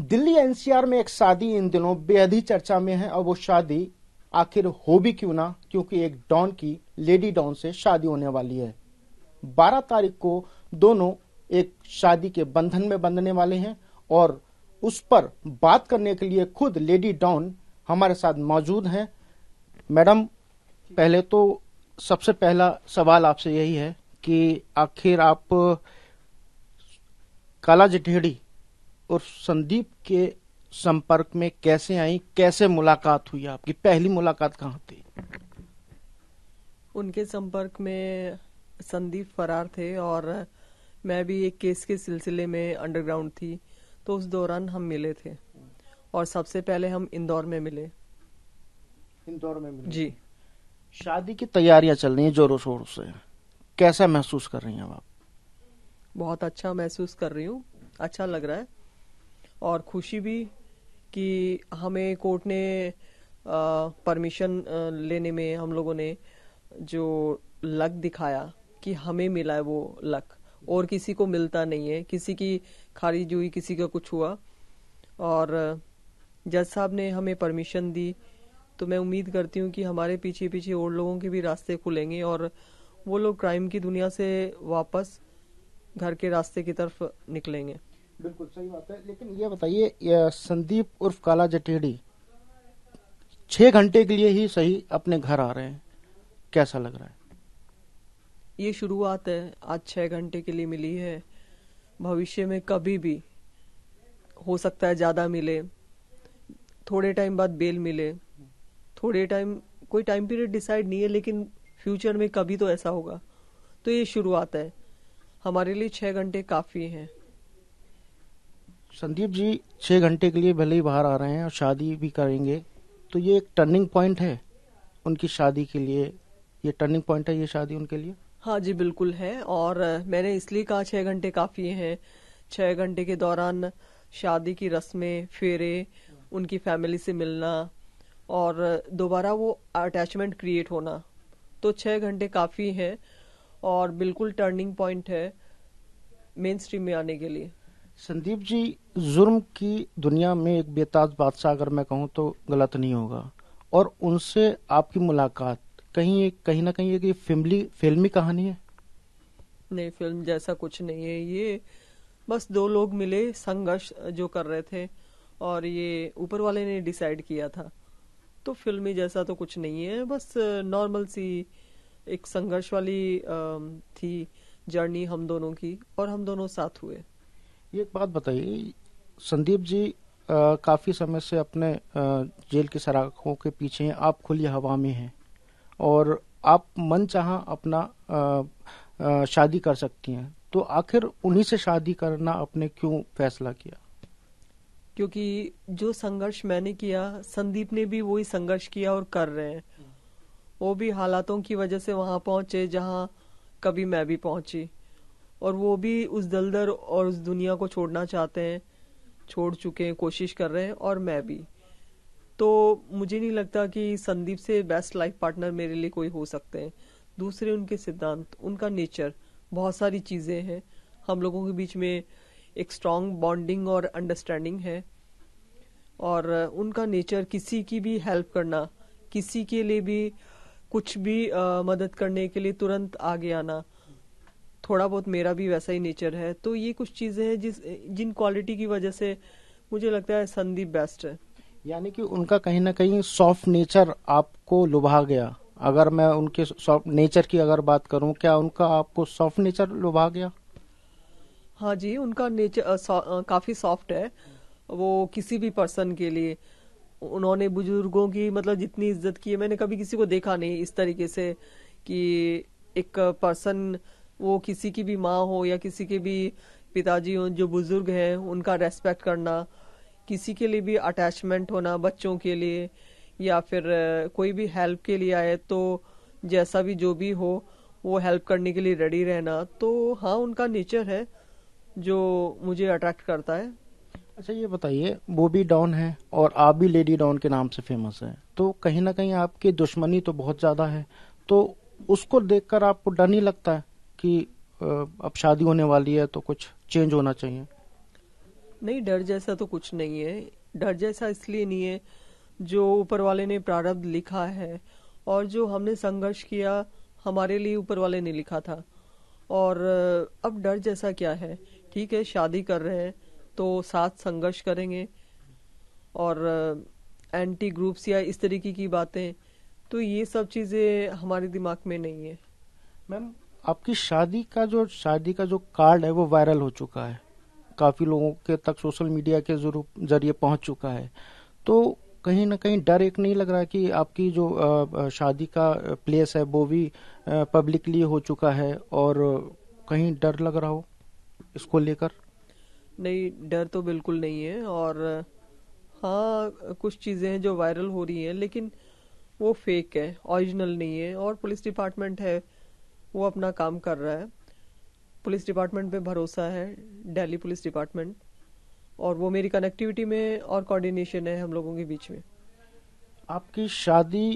Delhi NCR में एक शादी इन दिनों बेहद ही चर्चा में है और वो शादी आखिर हो भी क्यों ना क्योंकि एक डॉन की लेडी डॉन से शादी होने वाली है 12 तारीख को दोनों एक शादी के बंधन में बंधने वाले हैं और उस पर बात करने के लिए खुद लेडी डॉन हमारे साथ मौजूद हैं मैडम पहले तो सबसे पहला सवाल आपसे यही है कि आखिर आप काला जठेड़ी और संदीप के संपर्क में कैसे आई कैसे मुलाकात हुई आपकी पहली मुलाकात कहाँ थी उनके संपर्क में संदीप फरार थे और मैं भी एक केस के सिलसिले में अंडरग्राउंड थी तो उस दौरान हम मिले थे और सबसे पहले हम इंदौर में मिले इंदौर में मिले जी शादी की तैयारियां चल रही हैं जोरों शोर से कैसा महसूस कर रही हैं आप बहुत अच्छा महसूस कर रही हूँ अच्छा लग रहा है और खुशी भी कि हमें कोर्ट ने परमिशन लेने में हम लोगों ने जो लक दिखाया कि हमें मिला है वो लक और किसी को मिलता नहीं है किसी की खारिज हुई किसी का कुछ हुआ और जज साहब ने हमें परमिशन दी तो मैं उम्मीद करती हूँ कि हमारे पीछे पीछे और लोगों के भी रास्ते खुलेंगे और वो लोग क्राइम की दुनिया से वापस घर के रास्ते की तरफ निकलेंगे बिल्कुल सही बात है लेकिन ये बताइए संदीप उर्फ काला जटेड़ी छह घंटे के लिए ही सही अपने घर आ रहे हैं कैसा लग रहा है ये शुरुआत है आज छह घंटे के लिए मिली है भविष्य में कभी भी हो सकता है ज्यादा मिले थोड़े टाइम बाद बेल मिले थोड़े टाइम कोई टाइम पीरियड डिसाइड नहीं है लेकिन फ्यूचर में कभी तो ऐसा होगा तो ये शुरुआत है हमारे लिए छः घंटे काफ़ी हैं संदीप जी छः घंटे के लिए भले ही बाहर आ रहे हैं और शादी भी करेंगे तो ये एक टर्निंग पॉइंट है उनकी शादी के लिए ये टर्निंग पॉइंट है ये शादी उनके लिए हाँ जी बिल्कुल है और मैंने इसलिए कहा छः घंटे काफ़ी हैं छः घंटे के दौरान शादी की रस्में फेरे उनकी फैमिली से मिलना और दोबारा वो अटैचमेंट क्रिएट होना तो छः घंटे काफ़ी हैं और बिल्कुल टर्निंग पॉइंट है मेन स्ट्रीम में आने के लिए संदीप जी जुर्म की दुनिया में एक बेताज बादशाह अगर मैं कहूँ तो गलत नहीं होगा और उनसे आपकी मुलाकात कहीं एक कहीं ना कहीं एक फिल्मी फिल्मी कहानी है नहीं फिल्म जैसा कुछ नहीं है ये बस दो लोग मिले संघर्ष जो कर रहे थे और ये ऊपर वाले ने डिसाइड किया था तो फिल्मी जैसा तो कुछ नहीं है बस नॉर्मल सी एक संघर्ष वाली थी जर्नी हम दोनों की और हम दोनों साथ हुए एक बात बताइए संदीप जी काफ़ी समय से अपने जेल की सराखों के पीछे आप खुली हवा में हैं और आप मन चाह अपना शादी कर सकती हैं तो आखिर उन्हीं से शादी करना आपने क्यों फैसला किया क्योंकि जो संघर्ष मैंने किया संदीप ने भी वही संघर्ष किया और कर रहे हैं वो भी हालातों की वजह से वहां पहुंचे जहां कभी मैं भी पहुंची और वो भी उस दलदर और उस दुनिया को छोड़ना चाहते हैं छोड़ चुके हैं कोशिश कर रहे हैं और मैं भी तो मुझे नहीं लगता कि संदीप से बेस्ट लाइफ पार्टनर मेरे लिए कोई हो सकते हैं दूसरे उनके सिद्धांत उनका नेचर बहुत सारी चीज़ें हैं हम लोगों के बीच में एक स्ट्रॉन्ग बॉन्डिंग और अंडरस्टैंडिंग है और उनका नेचर किसी की भी हेल्प करना किसी के लिए भी कुछ भी आ, मदद करने के लिए तुरंत आगे आना थोड़ा बहुत मेरा भी वैसा ही नेचर है तो ये कुछ चीज़ें हैं जिस जिन क्वालिटी की वजह से मुझे लगता है संदीप बेस्ट है यानी कि उनका कहीं ना कहीं सॉफ्ट नेचर आपको लुभा गया अगर मैं उनके सॉफ्ट नेचर की अगर बात करूं क्या उनका आपको सॉफ्ट नेचर लुभा गया हाँ जी उनका नेचर काफी सॉफ्ट है वो किसी भी पर्सन के लिए उन्होंने बुजुर्गों की मतलब जितनी इज्जत की है मैंने कभी किसी को देखा नहीं इस तरीके से कि एक पर्सन वो किसी की भी माँ हो या किसी के भी पिताजी हो जो बुजुर्ग हैं उनका रेस्पेक्ट करना किसी के लिए भी अटैचमेंट होना बच्चों के लिए या फिर कोई भी हेल्प के लिए आए तो जैसा भी जो भी हो वो हेल्प करने के लिए रेडी रहना तो हाँ उनका नेचर है जो मुझे अट्रैक्ट करता है अच्छा ये बताइए वो भी डॉन है और आप भी लेडी डॉन के नाम से फेमस है तो कहीं ना कहीं आपकी दुश्मनी तो बहुत ज्यादा है तो उसको देखकर आपको डर नहीं लगता है कि अब शादी होने वाली है तो कुछ चेंज होना चाहिए नहीं डर जैसा तो कुछ नहीं है डर जैसा इसलिए नहीं है जो ऊपर वाले ने प्रारब्ध लिखा है और जो हमने संघर्ष किया हमारे लिए ऊपर वाले ने लिखा था और अब डर जैसा क्या है ठीक है शादी कर रहे हैं तो साथ संघर्ष करेंगे और एंटी ग्रुप्स या इस तरीके की बातें तो ये सब चीज़ें हमारे दिमाग में नहीं है मैम आपकी शादी का जो शादी का जो कार्ड है वो वायरल हो चुका है काफ़ी लोगों के तक सोशल मीडिया के जरिए पहुंच चुका है तो कहीं ना कहीं डर एक नहीं लग रहा कि आपकी जो शादी का प्लेस है वो भी पब्लिकली हो चुका है और कहीं डर लग रहा हो इसको लेकर नहीं डर तो बिल्कुल नहीं है और हाँ कुछ चीज़ें हैं जो वायरल हो रही हैं लेकिन वो फेक है ओरिजिनल नहीं है और पुलिस डिपार्टमेंट है वो अपना काम कर रहा है पुलिस डिपार्टमेंट पे भरोसा है दिल्ली पुलिस डिपार्टमेंट और वो मेरी कनेक्टिविटी में और कोऑर्डिनेशन है हम लोगों के बीच में आपकी शादी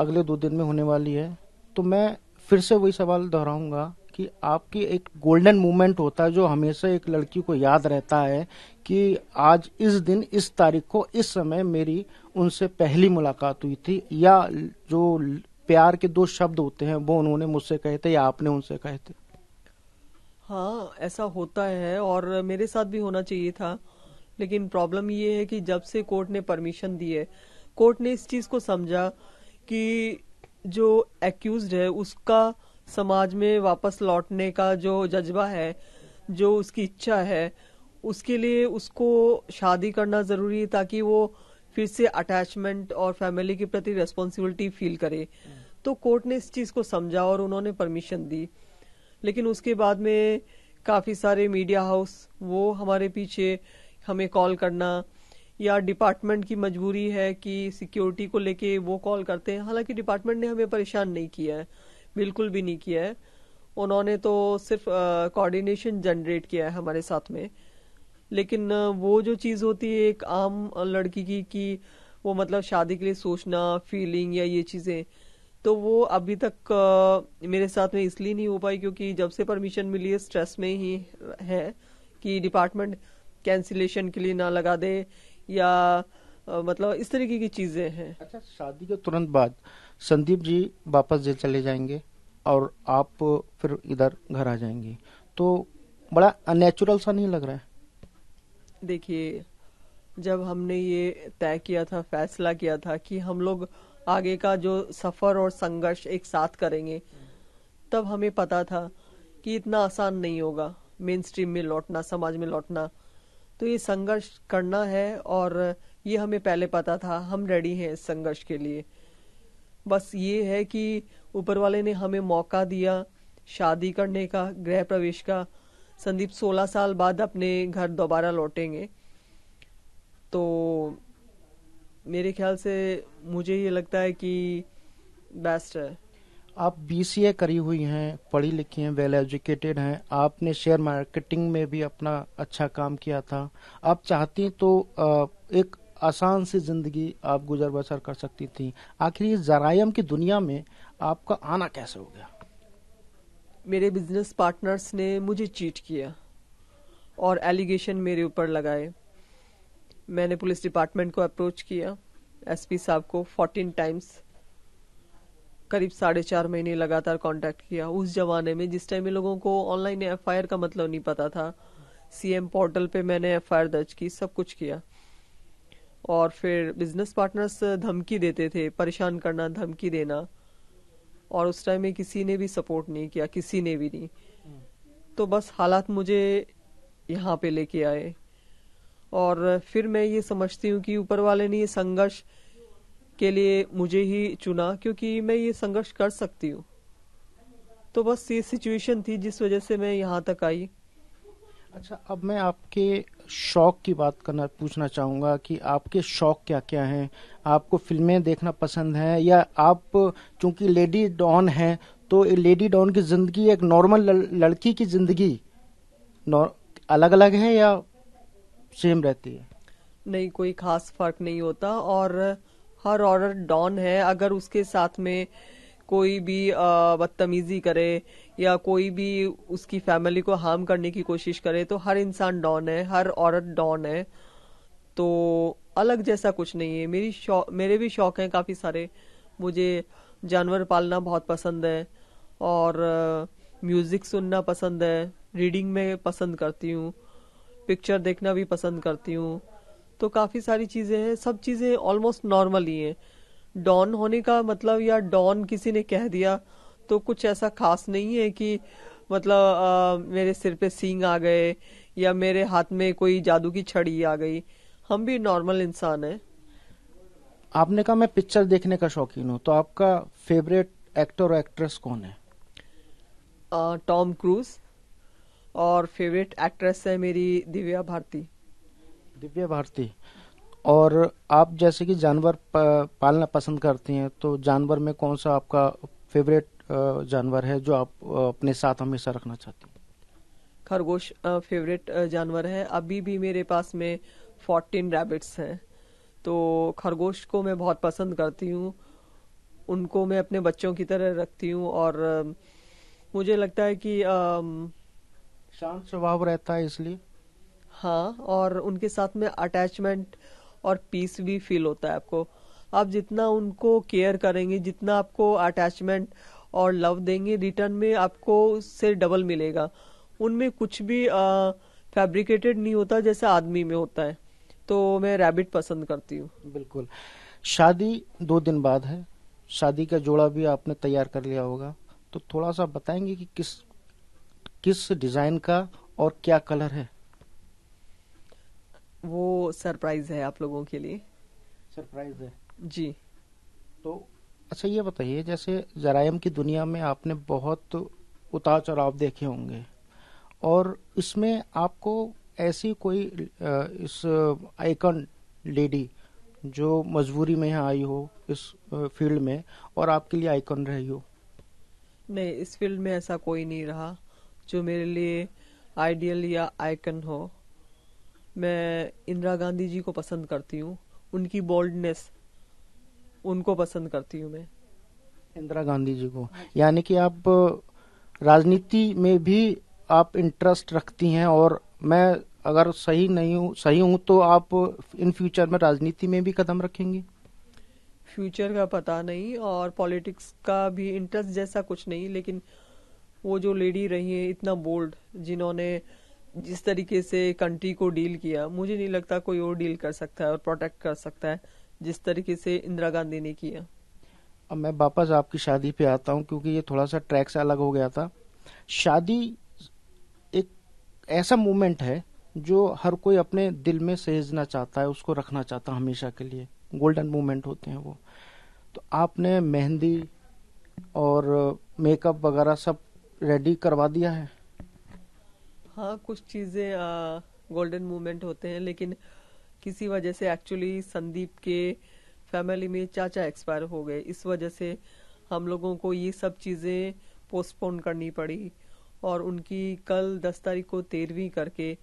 अगले दो दिन में होने वाली है तो मैं फिर से वही सवाल दोहराऊंगा कि आपकी एक गोल्डन मोमेंट होता है जो हमेशा एक लड़की को याद रहता है कि आज इस दिन इस तारीख को इस समय मेरी उनसे पहली मुलाकात हुई थी या जो प्यार के दो शब्द होते हैं वो उन्होंने मुझसे कहे थे या आपने उनसे कहे थे हाँ ऐसा होता है और मेरे साथ भी होना चाहिए था लेकिन प्रॉब्लम ये है कि जब से कोर्ट ने परमिशन दी है कोर्ट ने इस चीज को समझा कि जो एक्यूज है उसका समाज में वापस लौटने का जो जज्बा है जो उसकी इच्छा है उसके लिए उसको शादी करना जरूरी है ताकि वो फिर से अटैचमेंट और फैमिली के प्रति रेस्पॉन्सिबिलिटी फील करे तो कोर्ट ने इस चीज को समझा और उन्होंने परमिशन दी लेकिन उसके बाद में काफी सारे मीडिया हाउस वो हमारे पीछे हमें कॉल करना या डिपार्टमेंट की मजबूरी है कि सिक्योरिटी को लेके वो कॉल करते हैं हालांकि डिपार्टमेंट ने हमें परेशान नहीं किया है बिल्कुल भी नहीं किया है उन्होंने तो सिर्फ कोऑर्डिनेशन जनरेट किया है हमारे साथ में लेकिन वो जो चीज़ होती है एक आम लड़की की कि वो मतलब शादी के लिए सोचना फीलिंग या ये चीज़ें तो वो अभी तक आ, मेरे साथ में इसलिए नहीं हो पाई क्योंकि जब से परमिशन मिली है स्ट्रेस में ही है कि डिपार्टमेंट कैंसिलेशन के लिए ना लगा दे या आ, मतलब इस तरीके की चीजें हैं अच्छा शादी के तुरंत बाद संदीप जी वापस जेल चले जाएंगे और आप फिर इधर घर आ जाएंगे तो बड़ा अनैचुरल सा नहीं लग रहा है देखिए जब हमने ये तय किया था फैसला किया था कि हम लोग आगे का जो सफ़र और संघर्ष एक साथ करेंगे तब हमें पता था कि इतना आसान नहीं होगा मेन स्ट्रीम में लौटना समाज में लौटना तो ये संघर्ष करना है और ये हमें पहले पता था हम रेडी हैं इस संघर्ष के लिए बस ये है कि ऊपर वाले ने हमें मौका दिया शादी करने का गृह प्रवेश का संदीप 16 साल बाद अपने घर दोबारा लौटेंगे तो मेरे ख्याल से मुझे ये लगता है कि बेस्ट है आप बी सी ए करी हुई हैं पढ़ी लिखी हैं वेल एजुकेटेड हैं आपने शेयर मार्केटिंग में भी अपना अच्छा काम किया था आप चाहती तो एक आसान सी जिंदगी आप गुजर बसर कर सकती थी आखिर इस जरायम की दुनिया में आपका आना कैसे हो गया मेरे बिजनेस पार्टनर्स ने मुझे चीट किया और एलिगेशन मेरे ऊपर लगाए मैंने पुलिस डिपार्टमेंट को अप्रोच किया एसपी साहब को 14 टाइम्स करीब साढ़े चार महीने लगातार कांटेक्ट किया उस जमाने में जिस टाइम में लोगों को ऑनलाइन एफ का मतलब नहीं पता था सीएम पोर्टल पे मैंने एफ दर्ज की सब कुछ किया और फिर बिजनेस पार्टनर्स धमकी देते थे परेशान करना धमकी देना और उस टाइम में किसी ने भी सपोर्ट नहीं किया किसी ने भी नहीं तो बस हालात मुझे यहाँ पे लेके आए और फिर मैं ये समझती हूँ कि ऊपर वाले ने ये संघर्ष के लिए मुझे ही चुना क्योंकि मैं ये संघर्ष कर सकती हूँ तो बस ये सिचुएशन थी जिस वजह से मैं यहाँ तक आई अच्छा अब मैं आपके शौक की बात करना पूछना चाहूँगा कि आपके शौक क्या क्या हैं आपको फिल्में देखना पसंद है या आप चूंकि लेडी डॉन हैं तो लेडी डॉन की जिंदगी एक नॉर्मल लड़की की जिंदगी अलग अलग है या सेम रहती है नहीं कोई खास फर्क नहीं होता और हर ऑर्डर डॉन है अगर उसके साथ में कोई भी बदतमीजी करे या कोई भी उसकी फैमिली को हार्म करने की कोशिश करे तो हर इंसान डॉन है हर औरत डॉन है तो अलग जैसा कुछ नहीं है मेरी शौक मेरे भी शौक हैं काफ़ी सारे मुझे जानवर पालना बहुत पसंद है और म्यूज़िक सुनना पसंद है रीडिंग में पसंद करती हूँ पिक्चर देखना भी पसंद करती हूँ तो काफ़ी सारी चीज़ें हैं सब चीज़ें ऑलमोस्ट नॉर्मल ही हैं डॉन होने का मतलब या डॉन किसी ने कह दिया तो कुछ ऐसा खास नहीं है कि मतलब आ, मेरे सिर पे सींग आ गए या मेरे हाथ में कोई जादू की छड़ी आ गई हम भी नॉर्मल इंसान हैं आपने कहा मैं पिक्चर देखने का शौकीन हूँ तो आपका फेवरेट एक्टर और एक्ट्रेस कौन है टॉम क्रूज और फेवरेट एक्ट्रेस है मेरी दिव्या भारती दिव्या भारती और आप जैसे कि जानवर पालना पसंद करती हैं तो जानवर में कौन सा आपका फेवरेट जानवर है जो आप अपने साथ हमेशा रखना चाहती हैं खरगोश फेवरेट जानवर है अभी भी मेरे पास में फोर्टीन रैबिट्स हैं तो खरगोश को मैं बहुत पसंद करती हूँ उनको मैं अपने बच्चों की तरह रखती हूँ और मुझे लगता है कि शांत स्वभाव रहता है इसलिए हाँ और उनके साथ में अटैचमेंट और पीस भी फील होता है आपको आप जितना उनको केयर करेंगे जितना आपको अटैचमेंट और लव देंगे रिटर्न में आपको उससे डबल मिलेगा उनमें कुछ भी फैब्रिकेटेड नहीं होता जैसे आदमी में होता है तो मैं रैबिट पसंद करती हूँ बिल्कुल शादी दो दिन बाद है शादी का जोड़ा भी आपने तैयार कर लिया होगा तो थोड़ा सा बताएंगे कि किस किस डिजाइन का और क्या कलर है वो सरप्राइज है आप लोगों के लिए सरप्राइज है जी तो अच्छा ये बताइए जैसे जरायम की दुनिया में आपने बहुत उतार चढ़ाव देखे होंगे और इसमें आपको ऐसी कोई इस आइकन लेडी जो मजबूरी में यहाँ आई हो इस फील्ड में और आपके लिए आइकन रही हो नहीं इस फील्ड में ऐसा कोई नहीं रहा जो मेरे लिए आइडियल या आइकन हो मैं इंदिरा गांधी जी को पसंद करती हूँ उनकी बोल्डनेस उनको पसंद करती हूँ मैं इंदिरा गांधी जी को यानी कि आप राजनीति में भी आप इंटरेस्ट रखती हैं और मैं अगर सही नहीं हूँ सही हूँ तो आप इन फ्यूचर में राजनीति में भी कदम रखेंगे फ्यूचर का पता नहीं और पॉलिटिक्स का भी इंटरेस्ट जैसा कुछ नहीं लेकिन वो जो लेडी रही है इतना बोल्ड जिन्होंने जिस तरीके से कंट्री को डील किया मुझे नहीं लगता कोई और डील कर सकता है और प्रोटेक्ट कर सकता है जिस तरीके से इंदिरा गांधी ने किया अब मैं वापस आपकी शादी पे आता हूँ क्योंकि ये थोड़ा सा ट्रैक से अलग हो गया था शादी एक ऐसा मोमेंट है जो हर कोई अपने दिल में सहेजना चाहता है उसको रखना चाहता है हमेशा के लिए गोल्डन मोमेंट होते हैं वो तो आपने मेहंदी और मेकअप वगैरह सब रेडी करवा दिया है हाँ कुछ चीजें गोल्डन मूवमेंट होते हैं लेकिन किसी वजह से एक्चुअली संदीप के फैमिली में चाचा एक्सपायर हो गए इस वजह से हम लोगों को ये सब चीज़ें पोस्टपोन करनी पड़ी और उनकी कल दस तारीख को तेरहवीं करके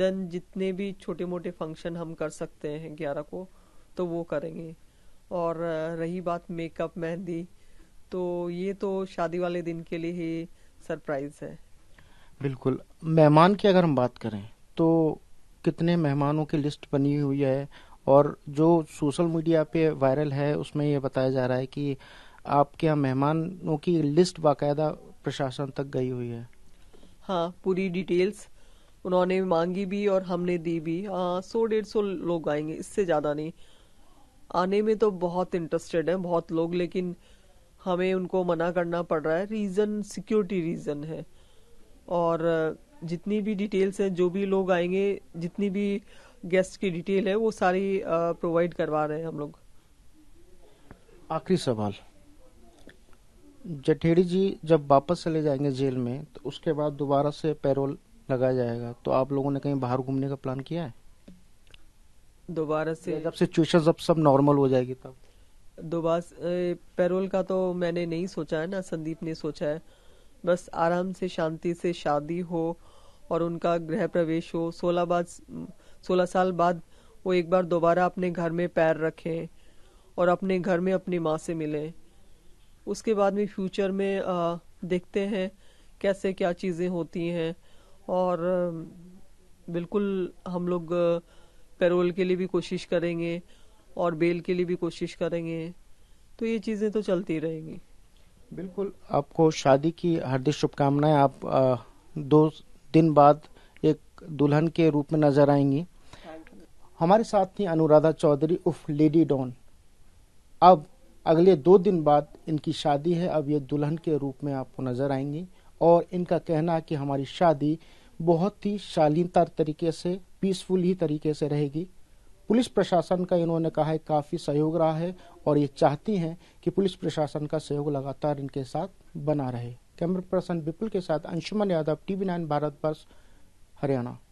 देन जितने भी छोटे मोटे फंक्शन हम कर सकते हैं ग्यारह को तो वो करेंगे और रही बात मेकअप मेहंदी तो ये तो शादी वाले दिन के लिए ही सरप्राइज है बिल्कुल मेहमान की अगर हम बात करें तो कितने मेहमानों की लिस्ट बनी हुई है और जो सोशल मीडिया पे वायरल है उसमें ये बताया जा रहा है कि आपके यहाँ मेहमानों की लिस्ट बाकायदा प्रशासन तक गई हुई है हाँ पूरी डिटेल्स उन्होंने मांगी भी और हमने दी भी आ, हाँ, सौ डेढ़ सौ लोग आएंगे इससे ज़्यादा नहीं आने में तो बहुत इंटरेस्टेड हैं बहुत लोग लेकिन हमें उनको मना करना पड़ रहा है रीज़न सिक्योरिटी रीज़न है और जितनी भी डिटेल्स हैं जो भी लोग आएंगे जितनी भी गेस्ट की डिटेल है वो सारी प्रोवाइड करवा रहे हैं हम लोग आखिरी सवाल जठेड़ी जी जब वापस चले जाएंगे जेल में तो उसके बाद दोबारा से पैरोल लगाया जाएगा तो आप लोगों ने कहीं बाहर घूमने का प्लान किया है दोबारा से जब सिचुएशन जब सब नॉर्मल हो जाएगी तब दोबास पैरोल का तो मैंने नहीं सोचा है ना संदीप ने सोचा है बस आराम से शांति से शादी हो और उनका गृह प्रवेश हो सोलह बाद सोलह साल बाद वो एक बार दोबारा अपने घर में पैर रखें और अपने घर में अपनी माँ से मिलें उसके बाद में फ्यूचर में आ, देखते हैं कैसे क्या चीज़ें होती हैं और बिल्कुल हम लोग पैरोल के लिए भी कोशिश करेंगे और बेल के लिए भी कोशिश करेंगे तो ये चीजें तो चलती रहेंगी बिल्कुल आपको शादी की हार्दिक शुभकामनाएं आप आ, दो दिन बाद एक दुल्हन के रूप में नजर आएंगी हमारे साथ थी अनुराधा चौधरी उफ लेडी डॉन अब अगले दो दिन बाद इनकी शादी है अब ये दुल्हन के रूप में आपको नजर आएंगी और इनका कहना है कि हमारी शादी बहुत ही शालीनता तरीके से पीसफुल ही तरीके से रहेगी पुलिस प्रशासन का इन्होंने कहा है काफ़ी सहयोग रहा है और ये चाहती हैं कि पुलिस प्रशासन का सहयोग लगातार इनके साथ बना रहे कैमरा पर्सन विपुल के साथ अंशुमन यादव टीवी नाइन भारतवर्ष हरियाणा